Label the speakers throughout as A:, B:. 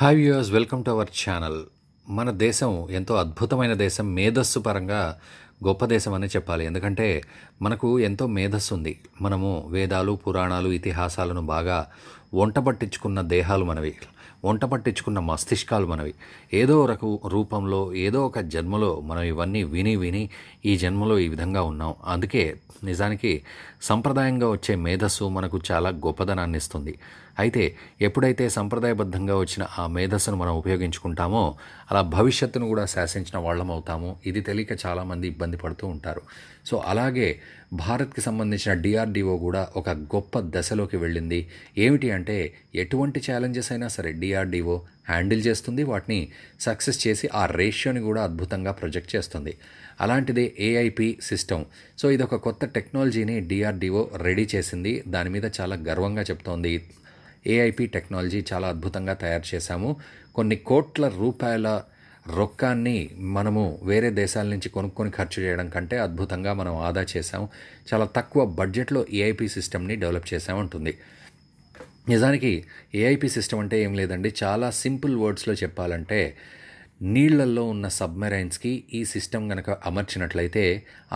A: hi viewers welcome to our channel మన దేశం ఎంతో అద్భుతమైన దేశం మేధస్సు పరంగా గొప్ప దేశం అనే చెప్పాలి ఎందుకంటే మనకు ఎంతో మేధస్సు ఉంది మనము వేదాలు పురాణాలు ఇతిహాసాలను బాగా వంట పట్టించుకున్న దేహాలు మనవి వంట పట్టించుకున్న మస్తిష్కాలు మనవి ఏదో ఒక రూపంలో ఏదో ఒక జన్మలో మనం ఇవన్నీ విని విని ఈ జన్మలో ఈ విధంగా ఉన్నాం అందుకే నిజానికి సంప్రదాయంగా వచ్చే మేధస్సు మనకు చాలా గొప్పదనాన్ని ఇస్తుంది అయితే ఎప్పుడైతే సంప్రదాయబద్ధంగా వచ్చిన ఆ మేధస్సును మనం ఉపయోగించుకుంటామో అలా భవిష్యత్తును కూడా శాసించిన వాళ్ళం అవుతాము ఇది తెలియక చాలామంది ఇబ్బంది ఇబ్బంది పడుతూ ఉంటారు సో అలాగే భారత్కి సంబంధించిన డిఆర్డిఓ కూడా ఒక గొప్ప దశలోకి వెళ్ళింది ఏమిటి అంటే ఎటువంటి ఛాలెంజెస్ అయినా సరే డిఆర్డిఓ హ్యాండిల్ చేస్తుంది వాటిని సక్సెస్ చేసి ఆ రేషియోని కూడా అద్భుతంగా ప్రొజెక్ట్ చేస్తుంది అలాంటిదే ఏఐపి సిస్టమ్ సో ఇది ఒక కొత్త టెక్నాలజీని డిఆర్డిఓ రెడీ చేసింది దాని మీద చాలా గర్వంగా చెప్తోంది ఏఐపి టెక్నాలజీ చాలా అద్భుతంగా తయారు చేశాము కొన్ని కోట్ల రూపాయల రొక్కాన్ని మనము వేరే దేశాల నుంచి కొనుక్కొని ఖర్చు చేయడం కంటే అద్భుతంగా మనం ఆదా చేసాం చాలా తక్కువ బడ్జెట్లో ఏఐపి సిస్టమ్ని డెవలప్ చేసామంటుంది నిజానికి ఏఐపి సిస్టమ్ అంటే ఏం లేదండి చాలా సింపుల్ వర్డ్స్లో చెప్పాలంటే నీళ్లల్లో ఉన్న సబ్మెరైన్స్కి ఈ సిస్టమ్ కనుక అమర్చినట్లయితే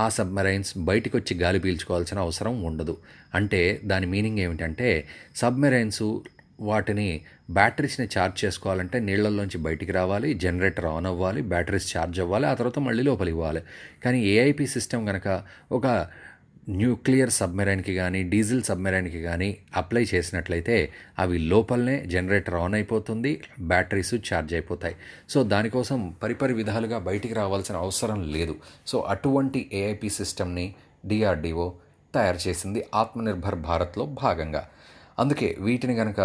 A: ఆ సబ్మెరైన్స్ బయటకు వచ్చి గాలి పీల్చుకోవాల్సిన అవసరం ఉండదు అంటే దాని మీనింగ్ ఏమిటంటే సబ్మెరైన్స్ వాటిని బ్యాటరీస్ని ఛార్జ్ చేసుకోవాలంటే నీళ్ళల్లోంచి బయటికి రావాలి జనరేటర్ ఆన్ అవ్వాలి బ్యాటరీస్ ఛార్జ్ అవ్వాలి ఆ తర్వాత మళ్ళీ లోపలికి ఇవ్వాలి కానీ ఏఐపి సిస్టమ్ కనుక ఒక న్యూక్లియర్ సబ్మెరైన్కి కానీ డీజిల్ సబ్మెరైన్కి కానీ అప్లై చేసినట్లయితే అవి లోపలనే జనరేటర్ ఆన్ అయిపోతుంది బ్యాటరీస్ ఛార్జ్ అయిపోతాయి సో దానికోసం పరిపరి విధాలుగా బయటికి రావాల్సిన అవసరం లేదు సో అటువంటి ఏఐపి సిస్టమ్ని డిఆర్డిఓ తయారు చేసింది ఆత్మనిర్భర్ భారత్లో భాగంగా అందుకే వీటిని కనుక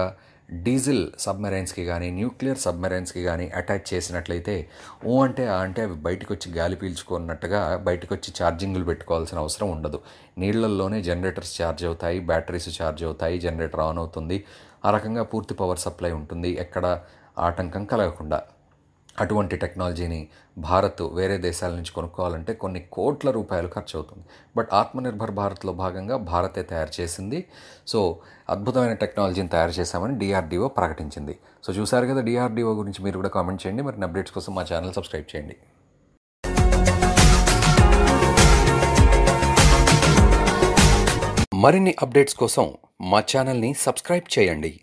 A: డీజిల్ సబ్మెరైన్స్కి కానీ న్యూక్లియర్ సబ్మెరైన్స్కి కానీ అటాచ్ చేసినట్లయితే ఓ అంటే ఆ అంటే అవి బయటకు వచ్చి గాలి పీల్చుకున్నట్టుగా బయటకు వచ్చి ఛార్జింగ్లు పెట్టుకోవాల్సిన అవసరం ఉండదు నీళ్లల్లోనే జనరేటర్స్ ఛార్జ్ అవుతాయి బ్యాటరీస్ ఛార్జ్ అవుతాయి జనరేటర్ ఆన్ అవుతుంది ఆ రకంగా పూర్తి పవర్ సప్లై ఉంటుంది ఎక్కడ ఆటంకం కలగకుండా అటువంటి టెక్నాలజీని భారత్ వేరే దేశాల నుంచి కొనుక్కోవాలంటే కొన్ని కోట్ల రూపాయలు ఖర్చు అవుతుంది బట్ ఆత్మనిర్భర్ భారత్లో భాగంగా భారతే తయారు చేసింది సో అద్భుతమైన టెక్నాలజీని తయారు చేశామని డిఆర్డిఓ ప్రకటించింది సో చూసారు కదా డిఆర్డిఓ గురించి మీరు కూడా కామెంట్ చేయండి మరి అప్డేట్స్ కోసం మా ఛానల్ సబ్స్క్రైబ్ చేయండి మరిన్ని అప్డేట్స్ కోసం మా ఛానల్ని సబ్స్క్రైబ్ చేయండి